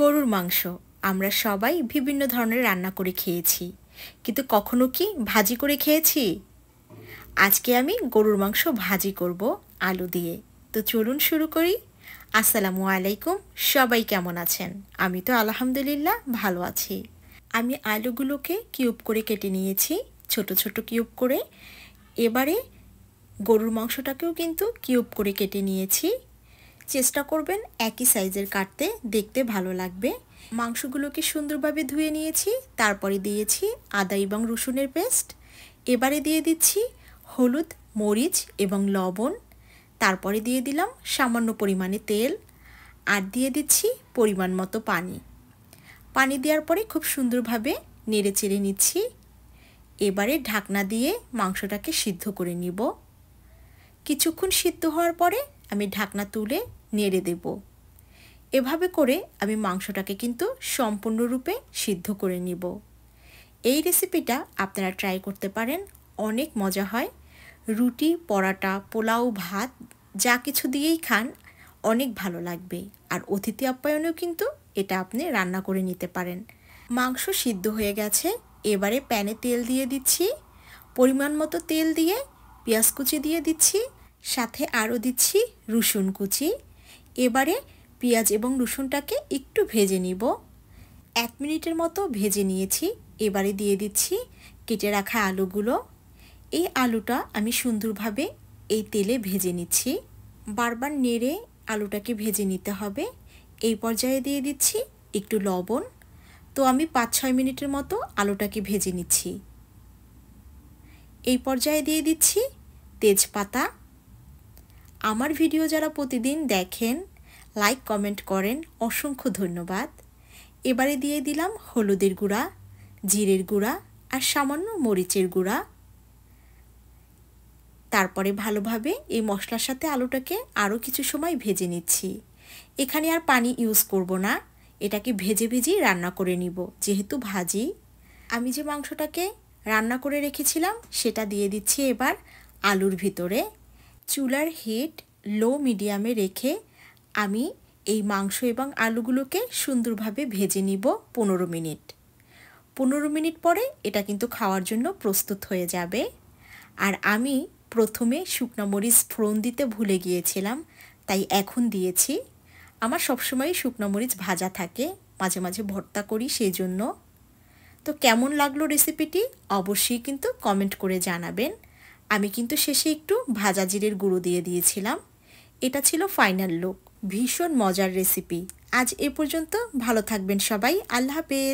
গরুর মাংস আমরা সবাই বিভিন্ন ধরনের রান্না করে খেয়েছি কিন্তু কখনো কি ভাজি করে খেয়েছি আজকে আমি গরুর মাংস ভাজি করব আলু দিয়ে তো চলুন শুরু করি আসসালামু আলাইকুম সবাই কেমন আছেন আমি তো আলহামদুলিল্লাহ ভালো আছি আমি আলুগুলোকে কিউব করে কেটে নিয়েছি ছোট ছোট কিউব করে এবারে গরুর মাংসটাকেও কিন্তু কিউব করে কেটে নিয়েছি চেষ্টা করবেন একই সাইজের কাটতে দেখতে ভালো লাগবে মাংসগুলোকে সুন্দরভাবে ধুয়ে নিয়েছি তারপরে দিয়েছি আদা এবং রসুনের পেস্ট এবারে দিয়ে দিচ্ছি হলুদ মরিচ এবং লবণ তারপরে দিয়ে দিলাম সামান্য পরিমাণে তেল আর দিয়ে দিচ্ছি পরিমাণ মতো পানি পানি দেওয়ার পরে খুব সুন্দরভাবে নেড়ে চেড়ে নিচ্ছি এবারে ঢাকনা দিয়ে মাংসটাকে সিদ্ধ করে নিব কিছুক্ষণ সিদ্ধ হওয়ার পরে আমি ঢাকনা তুলে নেড়ে দেব এভাবে করে আমি মাংসটাকে কিন্তু সম্পূর্ণরূপে সিদ্ধ করে নিব এই রেসিপিটা আপনারা ট্রাই করতে পারেন অনেক মজা হয় রুটি পরাটা পোলাও ভাত যা কিছু দিয়েই খান অনেক ভালো লাগবে আর অতিথি আপ্যায়নেও কিন্তু এটা আপনি রান্না করে নিতে পারেন মাংস সিদ্ধ হয়ে গেছে এবারে প্যানে তেল দিয়ে দিচ্ছি পরিমাণ মতো তেল দিয়ে পেঁয়াজ কুচি দিয়ে দিচ্ছি সাথে আরও দিচ্ছি রসুন কুচি এবারে পেঁয়াজ এবং রসুনটাকে একটু ভেজে নিব এক মিনিটের মতো ভেজে নিয়েছি এবারে দিয়ে দিচ্ছি কেটে রাখা আলুগুলো এই আলুটা আমি সুন্দরভাবে এই তেলে ভেজে নিচ্ছি বারবার নেড়ে আলুটাকে ভেজে নিতে হবে এই পর্যায়ে দিয়ে দিচ্ছি একটু লবণ তো আমি পাঁচ ছয় মিনিটের মতো আলুটাকে ভেজে নিচ্ছি এই পর্যায়ে দিয়ে দিচ্ছি তেজপাতা আমার ভিডিও যারা প্রতিদিন দেখেন লাইক কমেন্ট করেন অসংখ্য ধন্যবাদ এবারে দিয়ে দিলাম হলুদের গুঁড়া জিরের গুঁড়া আর সামান্য মরিচের গুঁড়া তারপরে ভালোভাবে এই মশলার সাথে আলুটাকে আরও কিছু সময় ভেজে নিচ্ছি এখানে আর পানি ইউজ করব না এটাকে ভেজে ভেজেই রান্না করে নিব যেহেতু ভাজি আমি যে মাংসটাকে রান্না করে রেখেছিলাম সেটা দিয়ে দিচ্ছি এবার আলুর ভিতরে চুলার হিট লো মিডিয়ামে রেখে আমি এই মাংস এবং আলুগুলোকে সুন্দরভাবে ভেজে নিব পনেরো মিনিট পনেরো মিনিট পরে এটা কিন্তু খাওয়ার জন্য প্রস্তুত হয়ে যাবে আর আমি প্রথমে শুকনো মরিচ ফোড়ন দিতে ভুলে গিয়েছিলাম তাই এখন দিয়েছি আমার সবসময় শুকনো মরিচ ভাজা থাকে মাঝে মাঝে ভর্তা করি সেই জন্য তো কেমন লাগলো রেসিপিটি অবশ্যই কিন্তু কমেন্ট করে জানাবেন আমি কিন্তু শেষে একটু ভাজা জিরের গুঁড়ো দিয়ে দিয়েছিলাম এটা ছিল ফাইনাল লুক ভীষণ মজার রেসিপি আজ এ পর্যন্ত ভালো থাকবেন সবাই আল্লাহ হাফেজ